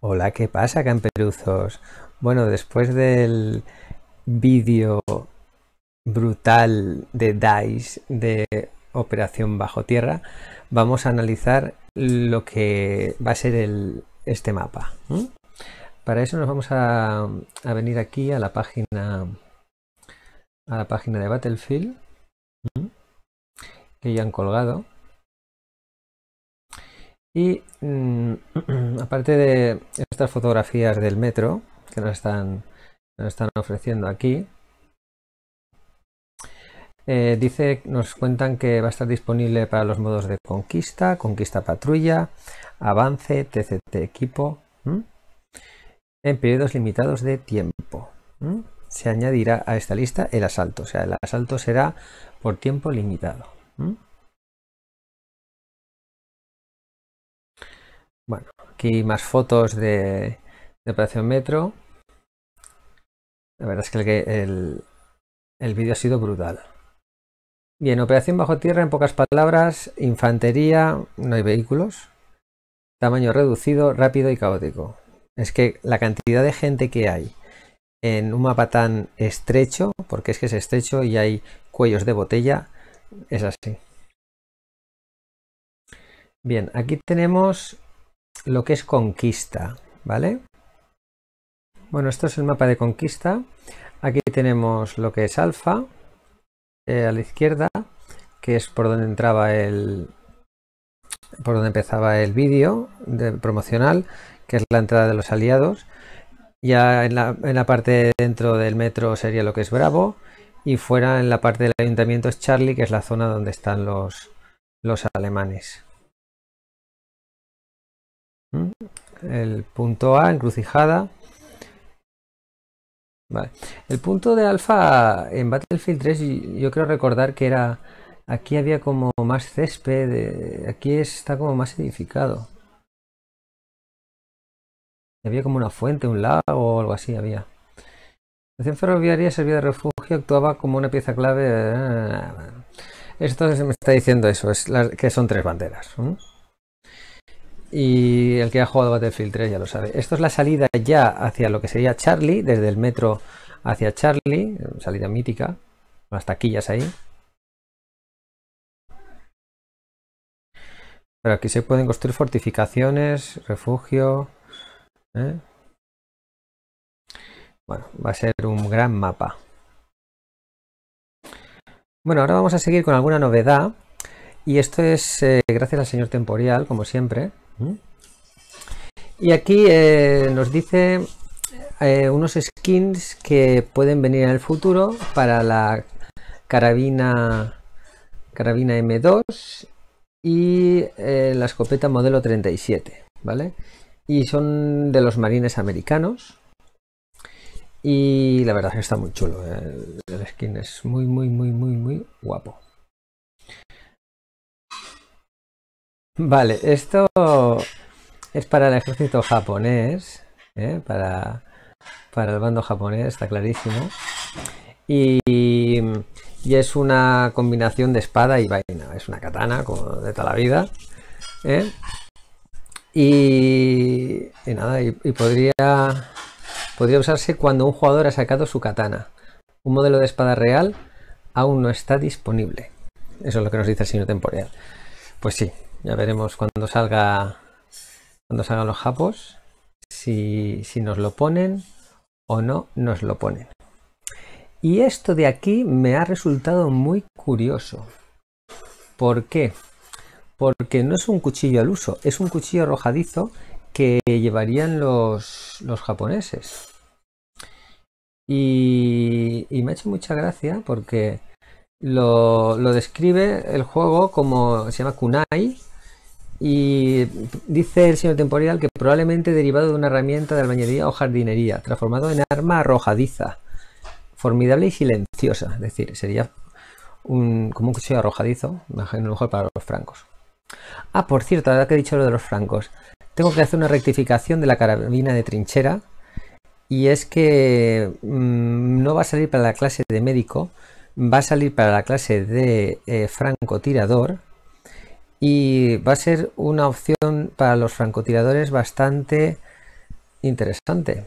Hola, ¿qué pasa, camperuzos? Bueno, después del vídeo brutal de DICE de Operación Bajo Tierra, vamos a analizar lo que va a ser este mapa. Para eso nos vamos a, venir aquí a la página a la página de Battlefield que ya han colgado y mm, aparte de estas fotografías del metro que nos están, ofreciendo aquí, eh, dice, nos cuentan que va a estar disponible para los modos de conquista, conquista patrulla, avance, TCT equipo, en periodos limitados de tiempo. Se añadirá a esta lista el asalto, o sea, el asalto será por tiempo limitado. Bueno, aquí más fotos de, Operación Metro. La verdad es que el, el, el vídeo ha sido brutal. Bien, operación bajo tierra, en pocas palabras, infantería, no hay vehículos, tamaño reducido, rápido y caótico. Es que la cantidad de gente que hay en un mapa tan estrecho, porque es que es estrecho y hay cuellos de botella, es así. Bien, aquí tenemos lo que es conquista, ¿vale? Bueno, esto es el mapa de conquista. Aquí tenemos lo que es alfa, eh, a la izquierda, que es por donde entraba el... por donde empezaba el vídeo promocional, que es la entrada de los aliados. Ya en la, en la parte dentro del metro sería lo que es Bravo y fuera en la parte del ayuntamiento es Charlie, que es la zona donde están los, los alemanes. El punto A, encrucijada. Vale. El punto de alfa en Battlefield 3 yo creo recordar que era... Aquí había como más césped, eh, aquí está como más edificado. Había como una fuente, un lago o algo así había. La estación ferroviaria servía de refugio, actuaba como una pieza clave. Eh, eh, Esto se me está diciendo eso, es que son tres banderas. Y el que ha jugado Battlefield 3 ya lo sabe. Esto es la salida ya hacia lo que sería Charlie, desde el metro hacia Charlie, salida mítica, las taquillas ahí. Pero aquí se pueden construir fortificaciones, refugio. ¿eh? Bueno, va a ser un gran mapa. Bueno, ahora vamos a seguir con alguna novedad. Y esto es eh, gracias al señor Temporial, como siempre. Y aquí eh, nos dice eh, unos skins que pueden venir en el futuro para la carabina, carabina M2 y eh, la escopeta modelo 37, ¿vale? Y son de los marines americanos. Y la verdad es que está muy chulo. el skin es muy, muy, muy, muy, muy guapo. Vale, esto es para el ejército japonés, ¿eh? para, el bando japonés, está clarísimo. Y, es una combinación de espada y vaina, es una katana como de toda la vida. ¿eh? Y, y, nada, y, podría, podría usarse cuando un jugador ha sacado su katana. Un modelo de espada real aún no está disponible. Eso es lo que nos dice el signo temporal. Pues sí, ya veremos cuando salga cuando salgan los japos si, nos lo ponen o no nos lo ponen. Y esto de aquí me ha resultado muy curioso. ¿Por qué? Porque no es un cuchillo al uso, es un cuchillo arrojadizo que llevarían los, japoneses. Y, me ha hecho mucha gracia porque lo, lo describe el juego como se llama Kunai, y dice el señor Temporal que probablemente derivado de una herramienta de albañería o jardinería, transformado en arma arrojadiza, formidable y silenciosa. Es decir, sería un, como un cuchillo arrojadizo, imagino lo mejor para los francos. Ah, por cierto, ahora que he dicho lo de los francos, tengo que hacer una rectificación de la carabina de trinchera. Y es que mm, no va a salir para la clase de médico, va a salir para la clase de eh, francotirador y va a ser una opción para los francotiradores bastante interesante.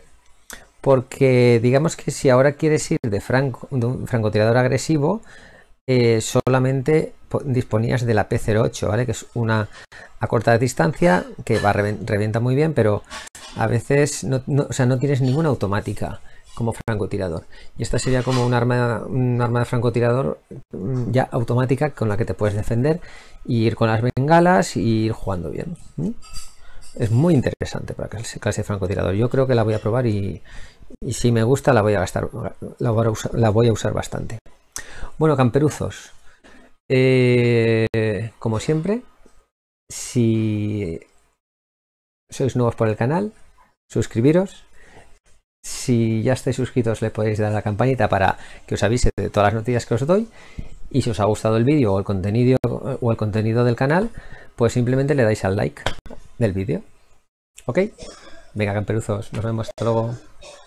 Porque digamos que si ahora quieres ir de, un francotirador agresivo, eh, solamente disponías de la P08, ¿vale? Que es una a corta distancia que va, revienta muy bien, pero a veces sea, no tienes ninguna automática como francotirador. Y esta sería como un arma, un arma de francotirador mm, ya automática con la que te puedes defender y ir con las bengalas y ir jugando bien. Es muy interesante para clase de francotirador. Yo creo que la voy a probar y, si me gusta la voy a gastar, la voy a usar, bastante. Bueno, camperuzos, eh, como siempre, si sois nuevos por el canal, suscribiros si ya estáis suscritos le podéis dar a la campanita para que os avise de todas las noticias que os doy. Y si os ha gustado el vídeo o el contenido o el contenido del canal, pues simplemente le dais al like del vídeo. ¿Ok? Venga, camperuzos, nos vemos, hasta luego.